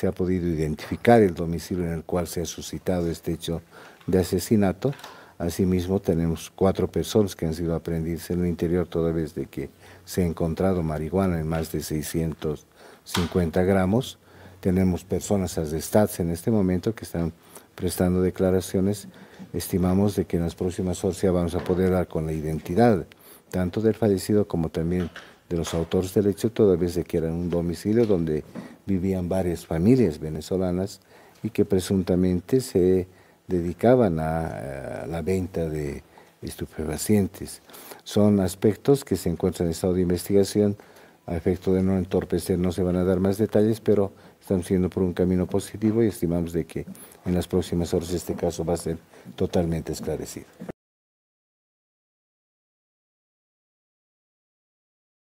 se ha podido identificar el domicilio en el cual se ha suscitado este hecho de asesinato. Asimismo, tenemos cuatro personas que han sido aprendidas en el interior toda vez de que se ha encontrado marihuana en más de 650 gramos. Tenemos personas arrestadas en este momento que están prestando declaraciones. Estimamos de que en las próximas horas ya vamos a poder dar con la identidad tanto del fallecido como también de los autores del hecho, toda vez de que era un domicilio donde vivían varias familias venezolanas y que presuntamente se dedicaban a, eh, la venta de estupefacientes. Son aspectos que se encuentran en estado de investigación. A efecto de no entorpecer no se van a dar más detalles, pero estamos siendo por un camino positivo y estimamos de que en las próximas horas este caso va a ser totalmente esclarecido.